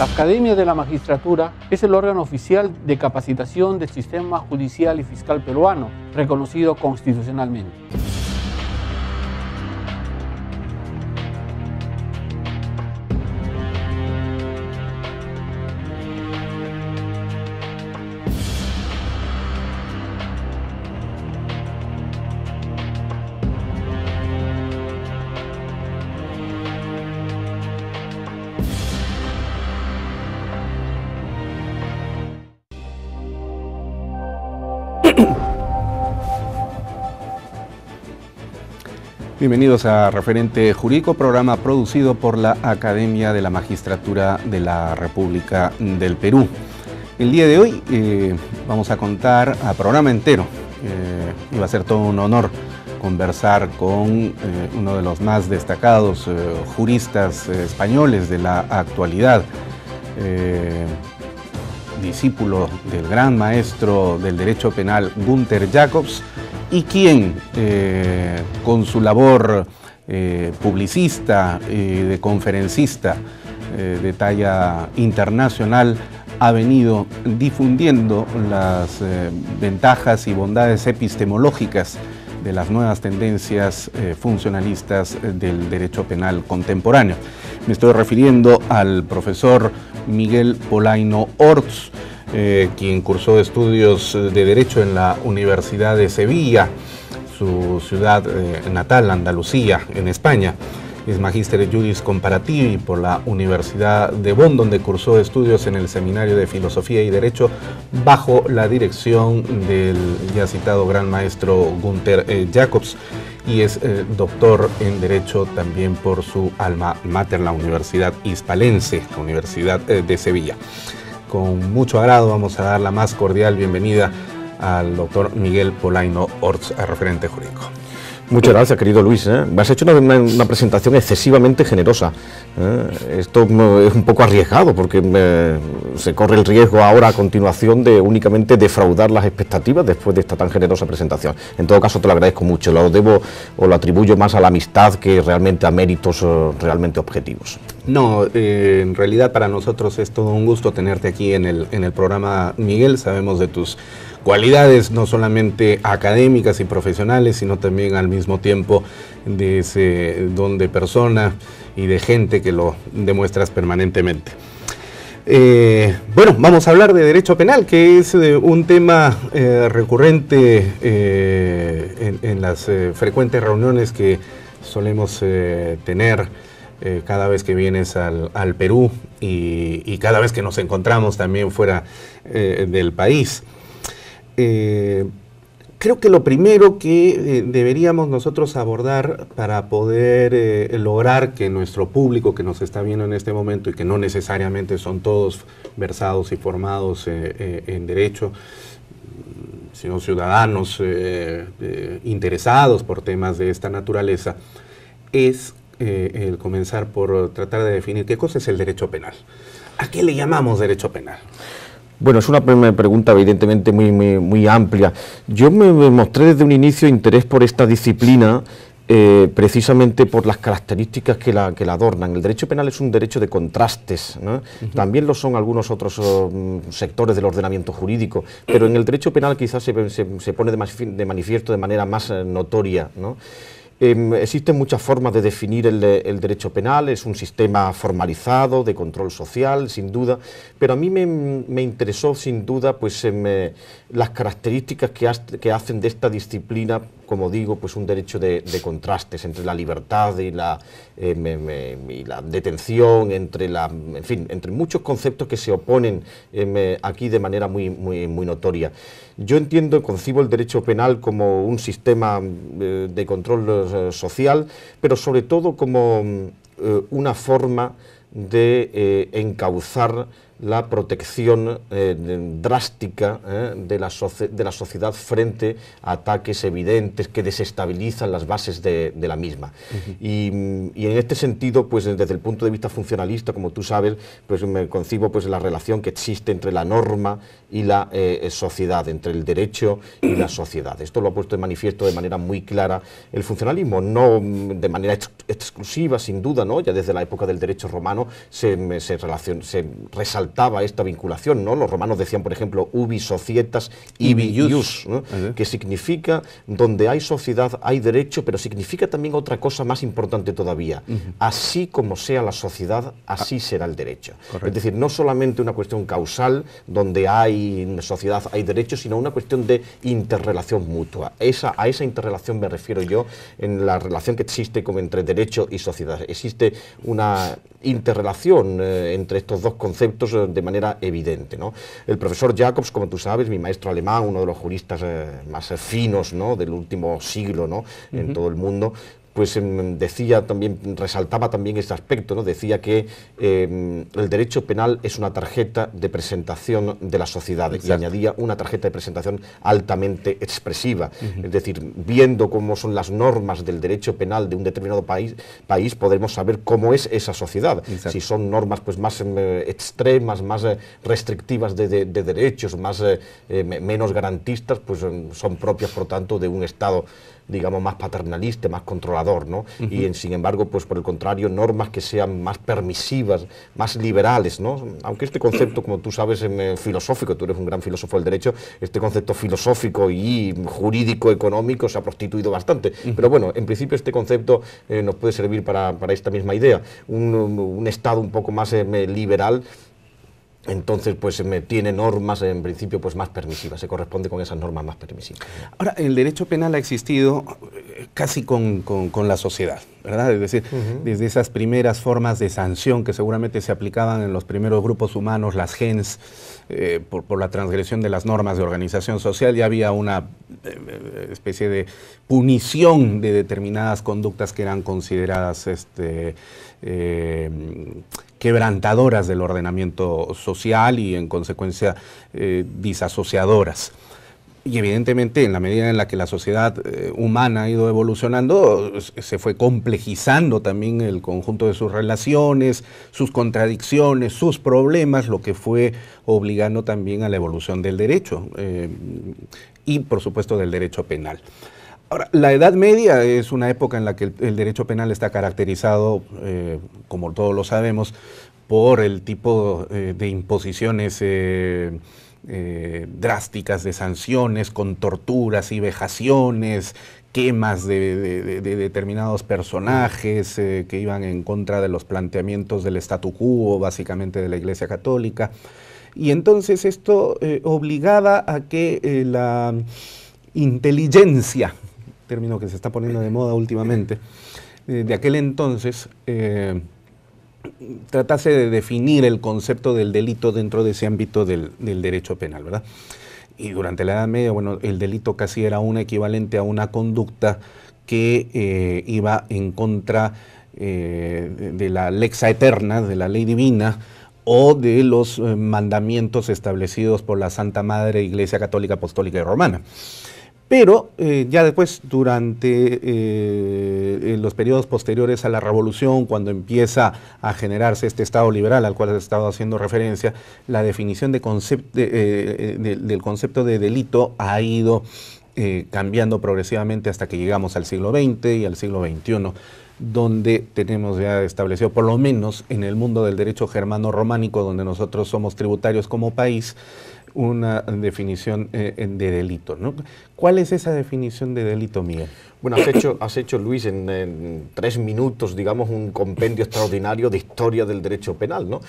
La Academia de la Magistratura es el órgano oficial de capacitación del sistema judicial y fiscal peruano, reconocido constitucionalmente. Bienvenidos a Referente Jurídico, programa producido por la Academia de la Magistratura de la República del Perú. El día de hoy eh, vamos a contar a programa entero, y eh, va a ser todo un honor conversar con eh, uno de los más destacados juristas españoles de la actualidad, discípulo del gran maestro del derecho penal Gunther Jacobs, y quien eh, con su labor eh, publicista y eh, de conferencista de talla internacional ha venido difundiendo las ventajas y bondades epistemológicas de las nuevas tendencias funcionalistas del derecho penal contemporáneo. Me estoy refiriendo al profesor Miguel Polaino Orts, eh, quien cursó estudios eh, de Derecho en la Universidad de Sevilla, su ciudad eh, natal, Andalucía, en España. Es magíster Judis Comparativi por la Universidad de Bonn, donde cursó estudios en el Seminario de Filosofía y Derecho bajo la dirección del ya citado gran maestro Gunther Jacobs y es doctor en Derecho también por su alma mater, la Universidad Hispalense, la Universidad de Sevilla. Con mucho agrado vamos a dar la más cordial bienvenida al doctor Miguel Polaino Orts, referente jurídico. Muchas gracias, querido Luis. ¿eh? Me has hecho una, presentación excesivamente generosa. ¿eh? Esto es un poco arriesgado porque se corre el riesgo ahora a continuación de únicamente defraudar las expectativas después de esta tan generosa presentación. En todo caso, te lo agradezco mucho. Lo debo o lo atribuyo más a la amistad que realmente a méritos eh, realmente objetivos. No, en realidad para nosotros es todo un gusto tenerte aquí en el, en el programa, Miguel. Sabemos de tus cualidades no solamente académicas y profesionales, sino también al mismo tiempo de ese don de persona y de gente que lo demuestras permanentemente. Eh, bueno, vamos a hablar de derecho penal, que es eh, un tema eh, recurrente en, las frecuentes reuniones que solemos tener cada vez que vienes al, Perú y, cada vez que nos encontramos también fuera del país. Eh, creo que lo primero que eh, deberíamos nosotros abordar para poder eh, lograr que nuestro público que nos está viendo en este momento y que no necesariamente son todos versados y formados en derecho, sino ciudadanos interesados por temas de esta naturaleza, es el comenzar por tratar de definir qué cosa es el derecho penal. ¿A qué le llamamos derecho penal? Bueno, es una pregunta evidentemente muy, amplia. Yo me, mostré desde un inicio interés por esta disciplina eh, precisamente por las características que la, adornan. El derecho penal es un derecho de contrastes, también lo son algunos otros oh, mm, sectores del ordenamiento jurídico, pero en el derecho penal quizás se, pone de, manifiesto de manera más eh, notoria. ¿no? Em, existen muchas formas de definir el, derecho penal, es un sistema formalizado, de control social, sin duda, pero a mí me, interesó sin duda pues, em, eh, las características que, hacen de esta disciplina, como digo, pues un derecho de, contrastes entre la libertad y la, em, y la, detención, entre, en fin, entre muchos conceptos que se oponen eh, aquí de manera muy notoria. Yo entiendo, concibo el derecho penal como un sistema eh, de control eh, social, pero sobre todo como eh, una forma de encauzar la protección drástica de la, sociedad frente a ataques evidentes que desestabilizan las bases de, la misma. y, en este sentido, pues desde el punto de vista funcionalista, como tú sabes, pues me concibo pues la relación que existe entre la norma y la eh, eh, sociedad, entre el derecho y la sociedad. Esto lo ha puesto de manifiesto de manera muy clara el funcionalismo, no mm, de manera exclusiva, sin duda, ¿no? ya desde la época del derecho romano se, mm, se, se resaltaba esta vinculación. ¿no? Los romanos decían, por ejemplo, ubi societas, ibi ius, ah, que significa donde hay sociedad hay derecho, pero significa también otra cosa más importante todavía. Así como sea la sociedad, ah. así será el derecho. Es decir, no solamente una cuestión causal donde hay sociedad, hay derechos, sino una cuestión de interrelación mutua. Esa, a esa interrelación me refiero yo en la relación que existe como entre derecho y sociedad. Existe una interrelación eh, entre estos dos conceptos eh, de manera evidente. El profesor Jacobs, como tú sabes, mi maestro alemán, uno de los juristas eh, más finos del último siglo ¿no? en todo el mundo, pues em, decía también, resaltaba también este aspecto, ¿no? decía que em, el derecho penal es una tarjeta de presentación de la sociedad y añadía una tarjeta de presentación altamente expresiva, es decir, viendo cómo son las normas del derecho penal de un determinado país, país saber cómo es esa sociedad, si son normas pues más em, extremas, más eh, restrictivas de, derechos, más eh, eh, menos garantistas, pues son propias por tanto de un Estado digamos, más paternalista, más controlador, ¿no? Y sin embargo, pues por el contrario, normas que sean más permisivas, más liberales, ¿no? Aunque este concepto, como tú sabes, en, em, eh, filosófico, tú eres un gran filósofo del derecho, este concepto filosófico y jurídico, económico, se ha prostituido bastante. Pero bueno, en principio este concepto eh, nos puede servir para, esta misma idea. Un, Estado un poco más em, eh, liberal entonces pues me tiene normas en principio pues más permisivas, se corresponde con esas normas más permisivas. Ahora, el derecho penal ha existido eh, casi con, la sociedad, ¿verdad? Es decir, desde esas primeras formas de sanción que seguramente se aplicaban en los primeros grupos humanos, las gens, eh, por, la transgresión de las normas de organización social, ya había una eh, eh, especie de punición de determinadas conductas que eran consideradas este, quebrantadoras del ordenamiento social y en consecuencia disasociadoras y evidentemente en la medida en la que la sociedad eh, humana ha ido evolucionando, se fue complejizando también el conjunto de sus relaciones, sus contradicciones, sus problemas, lo que fue obligando también a la evolución del derecho eh, y por supuesto del derecho penal. Ahora, la Edad Media es una época en la que el, derecho penal está caracterizado, eh, como todos lo sabemos, por el tipo de imposiciones eh, drásticas de sanciones, con torturas y vejaciones, quemas de, determinados personajes eh, que iban en contra de los planteamientos del statu quo, básicamente de la Iglesia Católica. Y entonces esto eh, obligaba a que la inteligencia, término que se está poniendo de moda últimamente, de aquel entonces, tratase de definir el concepto del delito dentro de ese ámbito del, derecho penal, ¿verdad? Y durante la Edad Media, bueno, el delito casi era un equivalente a una conducta que eh, iba en contra eh, de la lexa eterna, de la ley divina, o de los eh, mandamientos establecidos por la Santa Madre Iglesia Católica Apostólica y Romana. Pero eh, ya después, durante eh, los periodos posteriores a la revolución, cuando empieza a generarse este Estado liberal al cual he estado haciendo referencia, la definición eh, del concepto de delito ha ido cambiando progresivamente hasta que llegamos al siglo XX y al siglo XXI donde tenemos ya establecido, por lo menos en el mundo del derecho germano-románico, donde nosotros somos tributarios como país, una definición eh, de delito. ¿no? ¿Cuál es esa definición de delito, Miguel? Bueno, has hecho, has hecho Luis, en, tres minutos, digamos, un compendio extraordinario de historia del derecho penal, ¿no?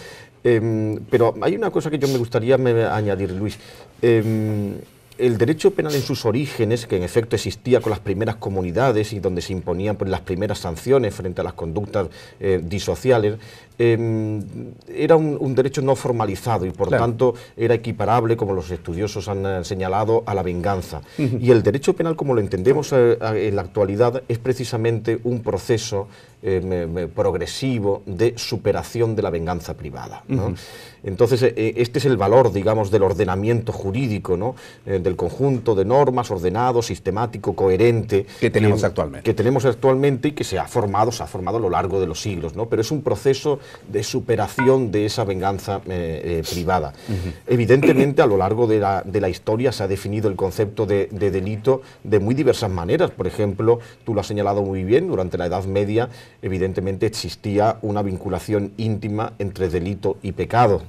Em, pero hay una cosa que yo me gustaría añadir, Luis. Em, el derecho penal en sus orígenes, que en efecto existía con las primeras comunidades y donde se imponían pues, las primeras sanciones frente a las conductas eh, disociales, em, era un, derecho no formalizado y por tanto era equiparable, como los estudiosos han eh, señalado, a la venganza. Y el derecho penal, como lo entendemos eh, en la actualidad, es precisamente un proceso eh, progresivo de superación de la venganza privada. Entonces, eh, eh, este es el valor, digamos, del ordenamiento jurídico, ¿no? del conjunto de normas ordenado, sistemático, coherente. Que tenemos actualmente. Que tenemos actualmente y que se ha formado, se ha formado a lo largo de los siglos, Pero es un proceso de superación de esa venganza privada. Evidentemente, a lo largo de la, historia se ha definido el concepto de delito de muy diversas maneras. Por ejemplo, tú lo has señalado muy bien, durante la Edad Media evidentemente existía una vinculación íntima entre delito y pecado.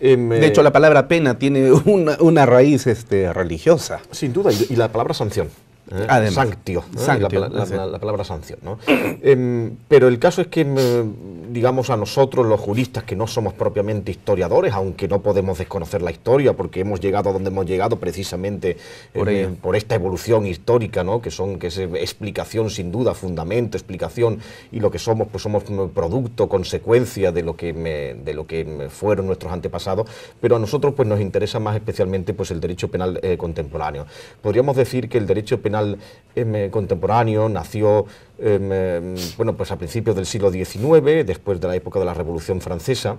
Em, eh, de hecho, la palabra pena tiene una, raíz este, religiosa. Sin duda, y la palabra sanción. ¿eh? sanctio, ¿eh? la, palabra sanción. Em, pero el caso es que, mm, digamos, a nosotros los juristas que no somos propiamente historiadores, aunque no podemos desconocer la historia, porque hemos llegado a donde hemos llegado precisamente eh, por, esta evolución histórica, ¿no? que, son, que es explicación sin duda, fundamento, explicación, y lo que somos, pues somos mm, producto, consecuencia de lo que, de lo que fueron nuestros antepasados, pero a nosotros pues, nos interesa más especialmente pues, el derecho penal contemporáneo. Podríamos decir que el derecho penal Em, eh, contemporáneo, nació em, em, bueno, pues a principios del siglo XIX, después de la época de la Revolución Francesa,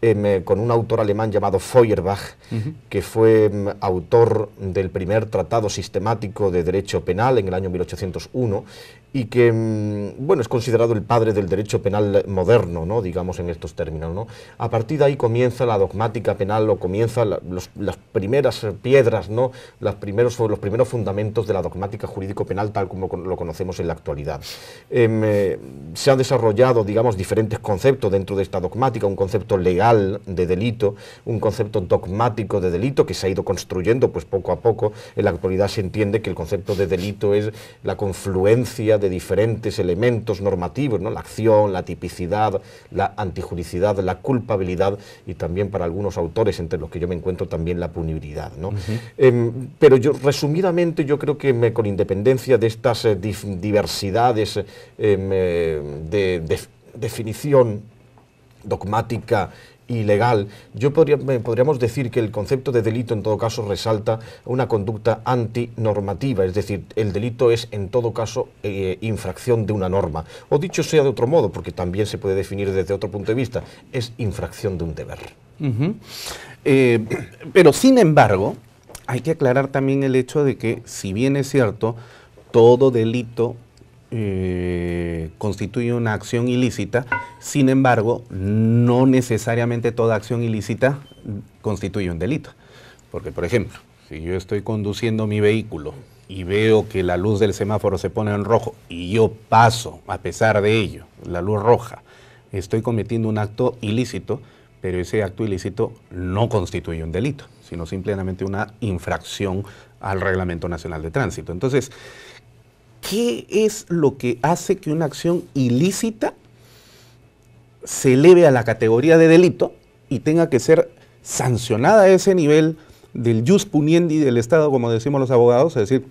eh, con un autor alemán llamado Feuerbach, que fue autor del primer tratado sistemático de derecho penal en el año 1801 y que, mm, bueno, es considerado el padre del derecho penal moderno, ¿no? digamos en estos términos. ¿no? A partir de ahí comienza la dogmática penal o comienza las primeras eh, piedras, ¿no? primeros, los primeros fundamentos de la dogmática jurídico-penal tal como lo conocemos en la actualidad. Em, eh, se han desarrollado, digamos, diferentes conceptos dentro de esta dogmática, un concepto legal de delito, un concepto dogmático de delito que se ha ido construyendo pues poco a poco. En la actualidad se entiende que el concepto de delito es la confluencia de diferentes elementos normativos, ¿no? la acción, la tipicidad, la antijuricidad, la culpabilidad y también para algunos autores, entre los que yo me encuentro también la punibilidad. Em, pero yo resumidamente yo creo que con independencia de estas eh, diversidades em, eh, de definición dogmática ilegal, yo podríamos decir que el concepto de delito en todo caso resalta una conducta antinormativa, es decir, el delito es en todo caso eh, infracción de una norma, o dicho sea de otro modo, porque también se puede definir desde otro punto de vista, es infracción de un deber. Eh, pero sin embargo, hay que aclarar también el hecho de que, si bien es cierto, todo delito eh, constituye una acción ilícita, sin embargo, no necesariamente toda acción ilícita constituye un delito. Porque, por ejemplo, si yo estoy conduciendo mi vehículo y veo que la luz del semáforo se pone en rojo y yo paso, a pesar de ello, la luz roja, estoy cometiendo un acto ilícito, pero ese acto ilícito no constituye un delito, sino simplemente una infracción al Reglamento Nacional de Tránsito. Entonces, ¿Qué es lo que hace que una acción ilícita se eleve a la categoría de delito y tenga que ser sancionada a ese nivel del jus puniendi del Estado, como decimos los abogados, es decir,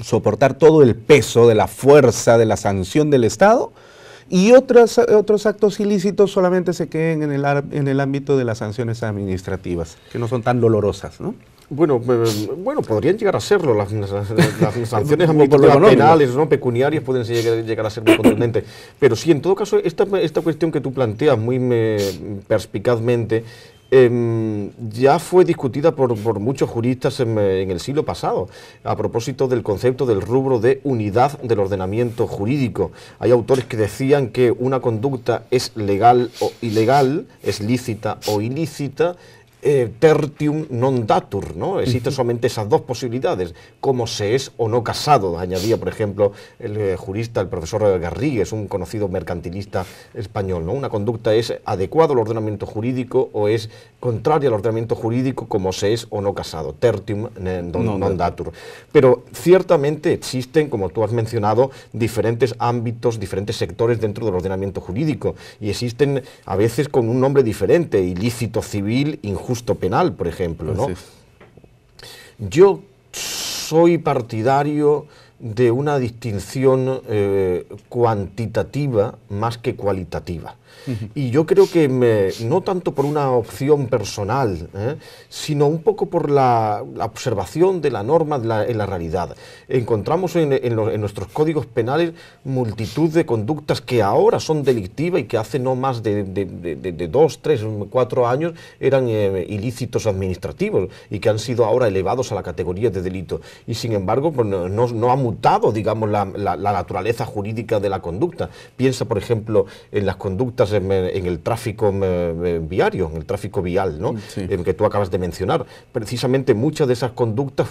soportar todo el peso de la fuerza de la sanción del Estado? y otros, otros actos ilícitos solamente se queden en el, en el ámbito de las sanciones administrativas, que no son tan dolorosas, ¿no? Bueno, bueno, podrían llegar a serlo. Las, sanciones penales, ¿no? pecuniarias, pueden llegar, a ser muy contundentes. Pero sí, en todo caso, esta, cuestión que tú planteas muy perspicazmente em, ya fue discutida por, muchos juristas en, en, el siglo pasado, a propósito del concepto del rubro de unidad del ordenamiento jurídico. Hay autores que decían que una conducta es legal o ilegal, es lícita o ilícita, eh, tertium non datur, ¿no? Existen solamente esas dos posibilidades, como se es o no casado, añadía, por ejemplo, el eh, jurista, el profesor Garrigues, un conocido mercantilista español, ¿no? Una conducta es adecuada al ordenamiento jurídico o es contraria al ordenamiento jurídico, como se es o no casado, tertium non, datur. Pero ciertamente existen, como tú has mencionado, diferentes ámbitos, diferentes sectores dentro del ordenamiento jurídico y existen a veces con un nombre diferente, ilícito civil, injusto justo penal, por ejemplo. ¿no? Yo soy partidario de una distinción eh, cuantitativa más que cualitativa. Y yo creo que no tanto por una opción personal, ¿eh? sino un poco por la, observación de la norma de la, en la realidad. Encontramos en, nuestros códigos penales multitud de conductas que ahora son delictivas y que hace no más de, dos, tres, cuatro años eran eh, ilícitos administrativos y que han sido ahora elevados a la categoría de delito. Y sin embargo, pues, no, ha mutado, digamos, la naturaleza jurídica de la conducta. Piensa, por ejemplo, en las conductas en, el tráfico viario, en el tráfico vial, ¿no? que tú acabas de mencionar. Precisamente muchas de esas conductas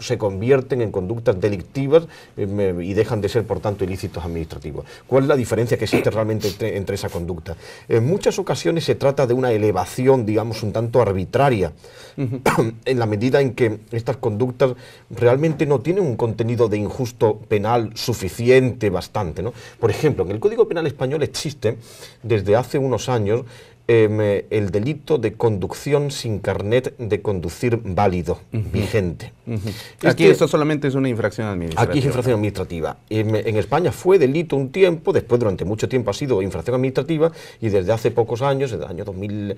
se convierten en conductas delictivas eh, y dejan de ser, por tanto, ilícitos administrativos. ¿Cuál es la diferencia que existe realmente entre, esa conducta? En muchas ocasiones se trata de una elevación, digamos, un tanto arbitraria, en la medida en que estas conductas realmente no tienen un contenido de injusto penal suficiente, bastante. ¿no? Por ejemplo, en el Código Penal Español existe desde hace unos años Em, el delito de conducción sin carnet de conducir válido, vigente. Este aquí esto solamente es una infracción administrativa. Aquí es infracción administrativa. Em, en, España fue delito un tiempo, después durante mucho tiempo ha sido infracción administrativa y desde hace pocos años, desde el año 2000,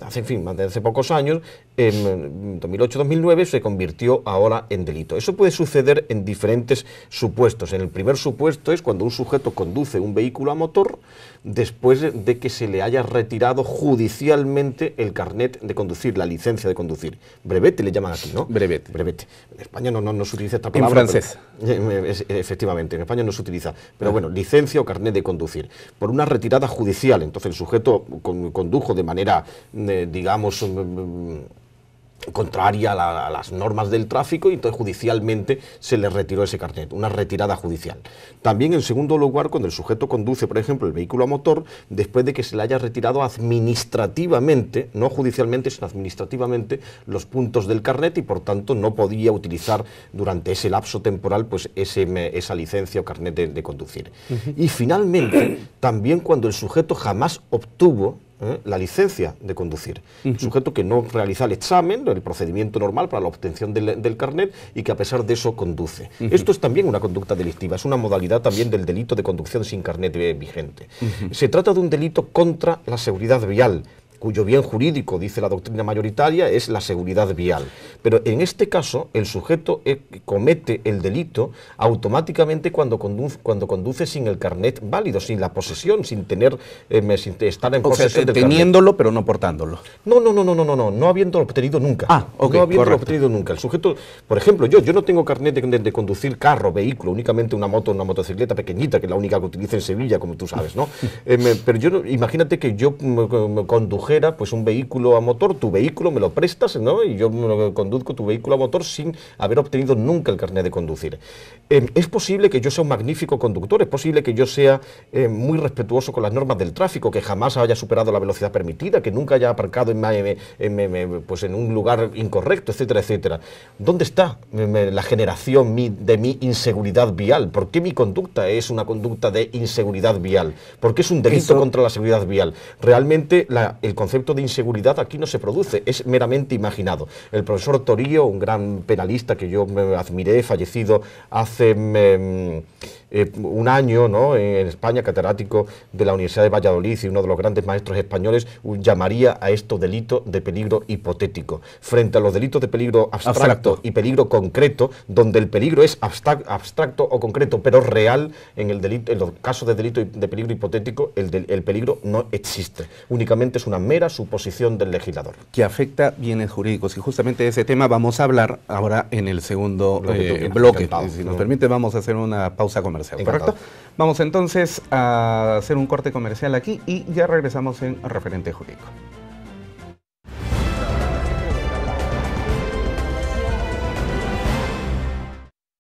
hace, en fin, hace pocos años, 2008-2009 em, se convirtió ahora en delito. Eso puede suceder en diferentes supuestos. En el primer supuesto es cuando un sujeto conduce un vehículo a motor después de que se le haya retirado judicialmente el carnet de conducir, la licencia de conducir. Brevete le llaman aquí, ¿no? Brevete. Brevete. En España no, no, se utiliza esta palabra. En francés. efectivamente, en España no se utiliza. Pero bueno, licencia o carnet de conducir. Por una retirada judicial, entonces el sujeto condujo de manera, eh, digamos, mm, mm, contraria a, las normas del tráfico y entonces judicialmente se le retiró ese carnet, una retirada judicial. También en segundo lugar, cuando el sujeto conduce, por ejemplo, el vehículo a motor, después de que se le haya retirado administrativamente, no judicialmente, sino administrativamente, los puntos del carnet y por tanto no podía utilizar durante ese lapso temporal pues ese, esa licencia o carnet de, conducir. Y finalmente, también cuando el sujeto jamás obtuvo ¿eh? la licencia de conducir. un Sujeto que no realiza el examen, el procedimiento normal para la obtención del, carnet y que a pesar de eso conduce. Esto es también una conducta delictiva, es una modalidad también del delito de conducción sin carnet vigente. Se trata de un delito contra la seguridad vial, cuyo bien jurídico, dice la doctrina mayoritaria, es la seguridad vial. Pero en este caso, el sujeto eh, comete el delito automáticamente cuando conduce, cuando conduce sin el carnet válido, sin la posesión, sin tener eh, estar en posesión sea, teniéndolo pero no portándolo. No, no, no, no, no, no, no, no obtenido nunca. Ah, ok. no habiendo obtenido nunca. El sujeto, por ejemplo, yo, yo no tengo carnet de, conducir carro, vehículo, únicamente una moto, una motocicleta pequeñita, que es la única que utilizo en Sevilla, como tú sabes, ¿no? Eh, pero yo, imagínate que yo me, pues un vehículo a motor, tu vehículo me lo prestas, ¿no? Y yo conduzco tu vehículo a motor sin haber obtenido nunca el carnet de conducir. Eh, es posible que yo sea un magnífico conductor, es posible que yo sea eh, muy respetuoso con las normas del tráfico, que jamás haya superado la velocidad permitida, que nunca haya aparcado en, en, pues en un lugar incorrecto, etcétera, etcétera. ¿Dónde está eh, la generación de mi inseguridad vial? ¿Por qué mi conducta es una conducta de inseguridad vial? ¿Por qué es un delito contra la seguridad vial? Realmente la, el concepto de inseguridad aquí no se produce, es meramente imaginado. El profesor Torío, un gran penalista que yo me admiré, fallecido hace... Em, eh, un año en España, catedrático de la Universidad de Valladolid y uno de los grandes maestros españoles, llamaría a esto delito de peligro hipotético. Frente a los delitos de peligro abstracto, y peligro concreto, donde el peligro es abstracto, o concreto, pero real, en, el delito, en los casos de delito de peligro hipotético, el, peligro no existe. Únicamente es una mera suposición del legislador. Que afecta bienes jurídicos. Y justamente ese tema vamos a hablar ahora en el segundo eh, bloque. Si nos permite, vamos a hacer una pausa con Vamos entonces a hacer un corte comercial aquí y ya regresamos en Referente Jurídico.